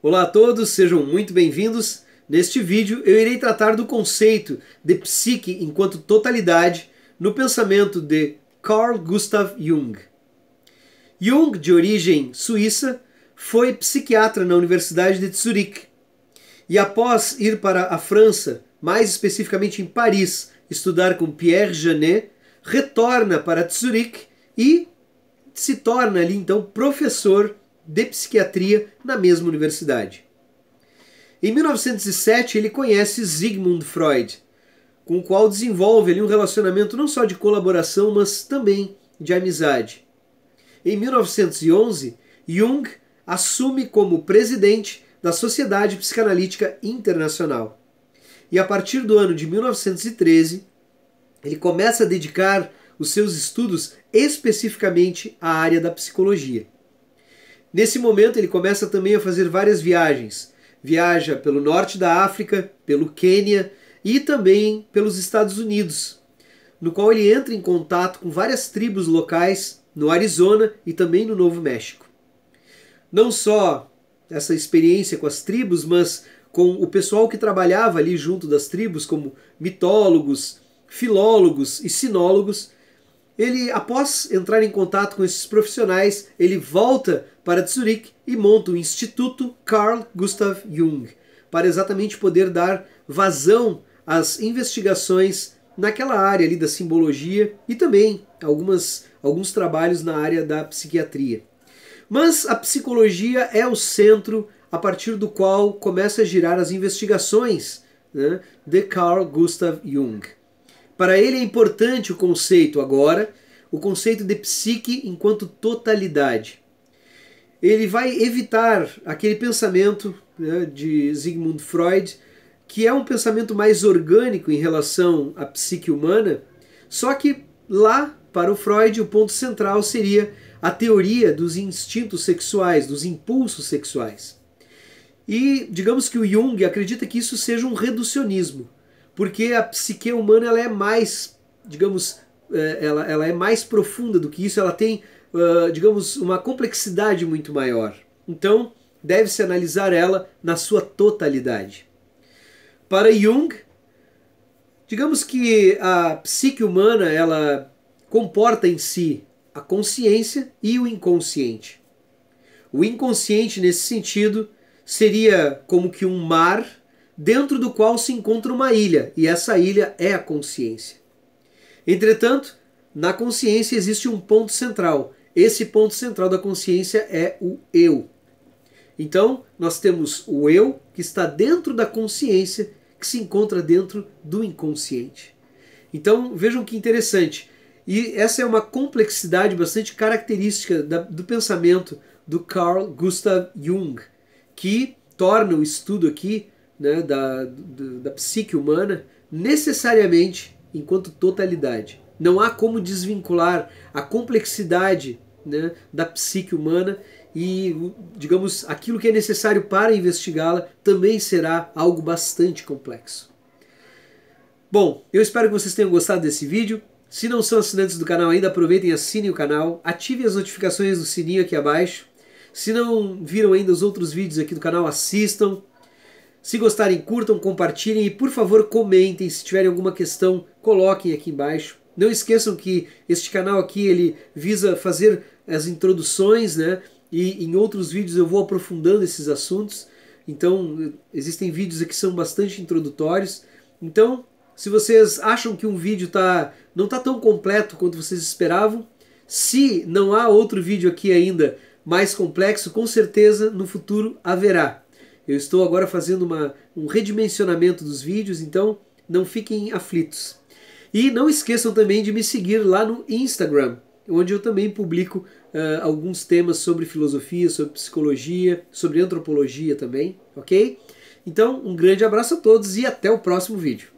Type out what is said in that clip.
Olá a todos, sejam muito bem-vindos. Neste vídeo eu irei tratar do conceito de psique enquanto totalidade no pensamento de Carl Gustav Jung. Jung, de origem suíça, foi psiquiatra na Universidade de Zurique e após ir para a França, mais especificamente em Paris, estudar com Pierre Janet, retorna para Zurique e se torna ali então professor de psiquiatria na mesma universidade. Em 1907, ele conhece Sigmund Freud, com o qual desenvolve ali um relacionamento não só de colaboração, mas também de amizade. Em 1911, Jung assume como presidente da Sociedade Psicanalítica Internacional. E a partir do ano de 1913, ele começa a dedicar os seus estudos especificamente à área da psicologia. Nesse momento, ele começa também a fazer várias viagens. Viaja pelo norte da África, pelo Quênia e também pelos Estados Unidos, no qual ele entra em contato com várias tribos locais no Arizona e também no Novo México. Não só essa experiência com as tribos, mas com o pessoal que trabalhava ali junto das tribos, como mitólogos, filólogos e sinólogos, ele, após entrar em contato com esses profissionais, ele volta para Zurique e monta o Instituto Carl Gustav Jung, para exatamente poder dar vazão às investigações naquela área ali da simbologia e também algumas, alguns trabalhos na área da psiquiatria. Mas a psicologia é o centro a partir do qual começa a girar as investigações né, de Carl Gustav Jung. Para ele é importante o conceito agora, o conceito de psique enquanto totalidade. Ele vai evitar aquele pensamento né, de Sigmund Freud, que é um pensamento mais orgânico em relação à psique humana, só que lá, para o Freud, o ponto central seria a teoria dos instintos sexuais, dos impulsos sexuais. E digamos que o Jung acredita que isso seja um reducionismo porque a psique humana ela é mais, digamos, é, ela, ela é mais profunda do que isso, ela tem, ah, digamos, uma complexidade muito maior. Então, deve-se analisar ela na sua totalidade. Para Jung, digamos que a psique humana ela comporta em si a consciência e o inconsciente. O inconsciente, nesse sentido, seria como que um mar dentro do qual se encontra uma ilha, e essa ilha é a consciência. Entretanto, na consciência existe um ponto central. Esse ponto central da consciência é o eu. Então, nós temos o eu que está dentro da consciência, que se encontra dentro do inconsciente. Então, vejam que interessante. E essa é uma complexidade bastante característica da, do pensamento do Carl Gustav Jung, que torna o estudo aqui né, da, da, da psique humana, necessariamente enquanto totalidade. Não há como desvincular a complexidade né, da psique humana e, digamos, aquilo que é necessário para investigá-la também será algo bastante complexo. Bom, eu espero que vocês tenham gostado desse vídeo. Se não são assinantes do canal ainda, aproveitem e assinem o canal, ativem as notificações do sininho aqui abaixo. Se não viram ainda os outros vídeos aqui do canal, assistam, se gostarem, curtam, compartilhem e por favor comentem. Se tiverem alguma questão, coloquem aqui embaixo. Não esqueçam que este canal aqui ele visa fazer as introduções, né? E em outros vídeos eu vou aprofundando esses assuntos. Então existem vídeos que são bastante introdutórios. Então, se vocês acham que um vídeo tá não tá tão completo quanto vocês esperavam, se não há outro vídeo aqui ainda mais complexo, com certeza no futuro haverá. Eu estou agora fazendo uma, um redimensionamento dos vídeos, então não fiquem aflitos. E não esqueçam também de me seguir lá no Instagram, onde eu também publico uh, alguns temas sobre filosofia, sobre psicologia, sobre antropologia também, ok? Então, um grande abraço a todos e até o próximo vídeo.